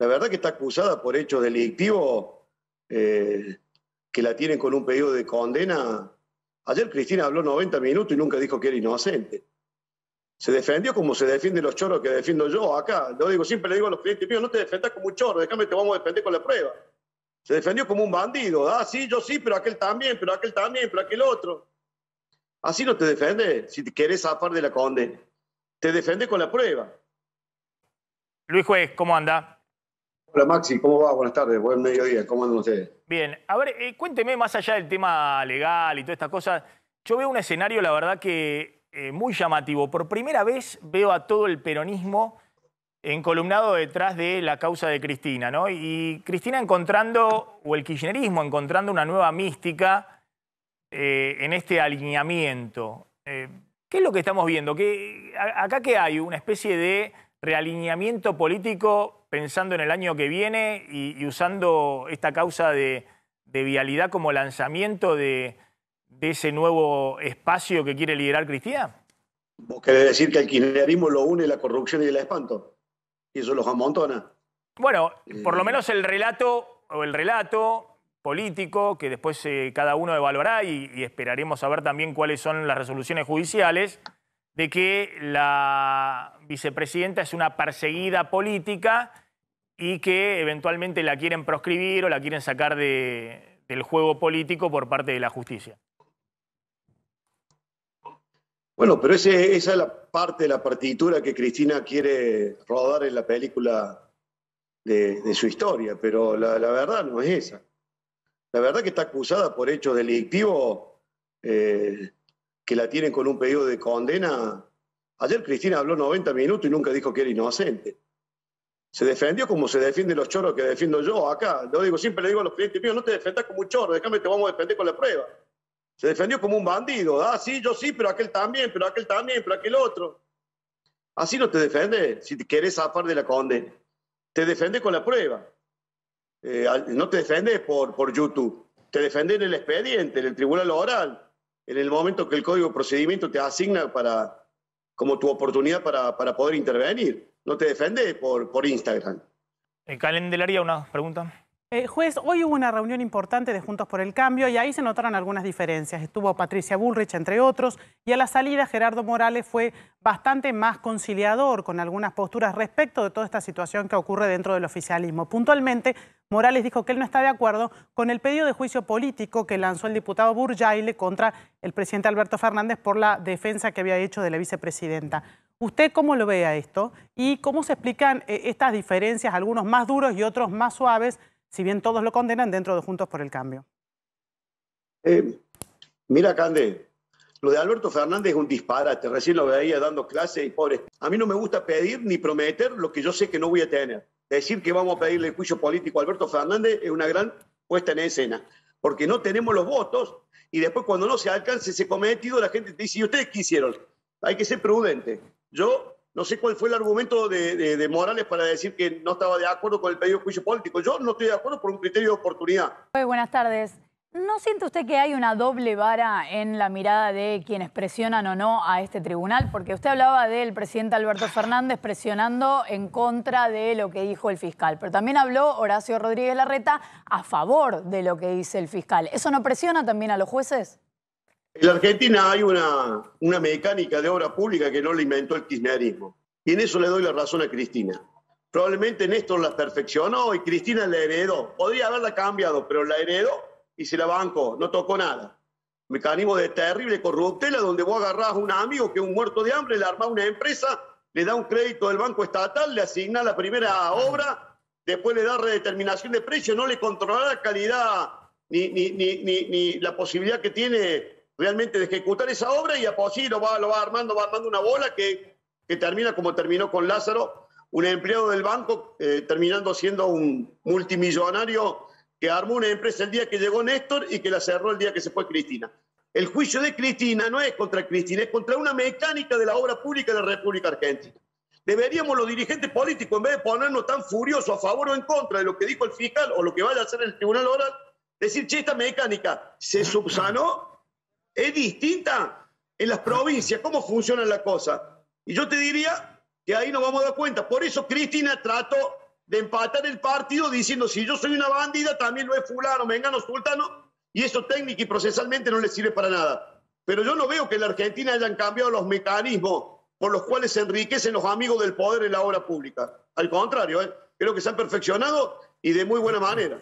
la verdad que está acusada por hechos delictivos eh, que la tienen con un pedido de condena. Ayer Cristina habló 90 minutos y nunca dijo que era inocente. Se defendió como se defienden los chorros que defiendo yo acá. Yo digo, siempre le digo a los clientes míos, no te defendas como un chorro, déjame, te vamos a defender con la prueba. Se defendió como un bandido. Ah, sí, yo sí, pero aquel también, pero aquel también, pero aquel otro. Así no te defiendes si te querés zafar de la condena. Te defende con la prueba. Luis Juez, ¿cómo anda? Hola Maxi, ¿cómo va? Buenas tardes, buen mediodía, ¿cómo andan ustedes? Bien, a ver, eh, cuénteme más allá del tema legal y todas estas cosas, yo veo un escenario, la verdad que eh, muy llamativo. Por primera vez veo a todo el peronismo encolumnado detrás de la causa de Cristina, ¿no? Y Cristina encontrando, o el kirchnerismo encontrando una nueva mística eh, en este alineamiento. ¿Qué es lo que estamos viendo? acá qué hay una especie de realineamiento político pensando en el año que viene y, usando esta causa de, vialidad como lanzamiento de, ese nuevo espacio que quiere liderar Cristina? ¿Vos querés decir que el kirchnerismo lo une la corrupción y el espanto? Y eso los amontona. Bueno, eh, por lo menos el relato, o el relato político, que después eh, cada uno evaluará y, y, esperaremos ver también cuáles son las resoluciones judiciales, de que la vicepresidenta es una perseguida política y que eventualmente la quieren proscribir o la quieren sacar del juego político por parte de la justicia. Bueno, pero esa es la parte de la partitura que Cristina quiere rodar en la película de, su historia, pero la, verdad no es esa. La verdad que está acusada por hecho delictivo eh, que la tienen con un pedido de condena. Ayer Cristina habló 90 minutos y nunca dijo que era inocente. Se defendió como se defienden los choros que defiendo yo acá. Yo digo, siempre le digo a los clientes míos, no te defendas como un chorro, déjame, te vamos a defender con la prueba. Se defendió como un bandido. Ah, sí, yo sí, pero aquel también, pero aquel también, pero aquel otro. Así no te defiende si te quieres zafar de la condena. Te defiende con la prueba. Eh, no te defendes por, por YouTube. Te defiende en el expediente, en el tribunal oral, en el momento que el código de procedimiento te asigna para, como tu oportunidad para poder intervenir no te defende por, por Instagram. El una pregunta. Eh, juez, hoy hubo una reunión importante de Juntos por el Cambio y ahí se notaron algunas diferencias. Estuvo Patricia Bullrich, entre otros, y a la salida Gerardo Morales fue bastante más conciliador con algunas posturas respecto de toda esta situación que ocurre dentro del oficialismo. Puntualmente, Morales dijo que él no está de acuerdo con el pedido de juicio político que lanzó el diputado Burjaile contra el presidente Alberto Fernández por la defensa que había hecho de la vicepresidenta. ¿Usted cómo lo ve a esto? ¿Y cómo se explican eh, estas diferencias, algunos más duros y otros más suaves, si bien todos lo condenan dentro de Juntos por el Cambio? Eh, mira, Cande, lo de Alberto Fernández es un disparate. Recién lo veía dando clases y pobre. A mí no me gusta pedir ni prometer lo que yo sé que no voy a tener. Decir que vamos a pedirle el juicio político a Alberto Fernández es una gran puesta en escena, porque no tenemos los votos y después cuando no se alcance ese cometido la gente dice, ¿y ustedes qué hicieron? Hay que ser prudente. Yo no sé cuál fue el argumento de, Morales para decir que no estaba de acuerdo con el pedido de juicio político. Yo no estoy de acuerdo por un criterio de oportunidad. buenas tardes. ¿No siente usted que hay una doble vara en la mirada de quienes presionan o no a este tribunal? Porque usted hablaba del presidente Alberto Fernández presionando en contra de lo que dijo el fiscal, pero también habló Horacio Rodríguez Larreta a favor de lo que dice el fiscal. ¿Eso no presiona también a los jueces? En Argentina hay una, una mecánica de obra pública que no la inventó el kirchnerismo. Y en eso le doy la razón a Cristina. Probablemente Néstor la perfeccionó y Cristina la heredó. Podría haberla cambiado, pero la heredó y se la bancó. No tocó nada. Mecanismo de terrible corruptela donde vos agarrás a un amigo que es un muerto de hambre, le armás una empresa, le da un crédito del Banco Estatal, le asigna la primera obra, después le da redeterminación de precio, no le controla la calidad ni, ni, ni la posibilidad que tiene realmente de ejecutar esa obra y a lo va, lo va armando, va armando una bola que, termina como terminó con Lázaro, un empleado del banco eh, terminando siendo un multimillonario que armó una empresa el día que llegó Néstor y que la cerró el día que se fue Cristina. El juicio de Cristina no es contra Cristina, es contra una mecánica de la obra pública de la República Argentina. Deberíamos los dirigentes políticos, en vez de ponernos tan furiosos a favor o en contra de lo que dijo el fiscal o lo que vaya a hacer el tribunal oral, decir, che, esta mecánica se subsanó es distinta en las provincias, cómo funciona la cosa. Y yo te diría que ahí nos vamos a dar cuenta. Por eso Cristina trató de empatar el partido diciendo, si yo soy una bandida, también lo es fulano, mengano, sultano, y eso técnico y procesalmente no le sirve para nada. Pero yo no veo que en la Argentina hayan cambiado los mecanismos por los cuales se enriquecen los amigos del poder en la obra pública. Al contrario, ¿eh? creo que se han perfeccionado y de muy buena manera.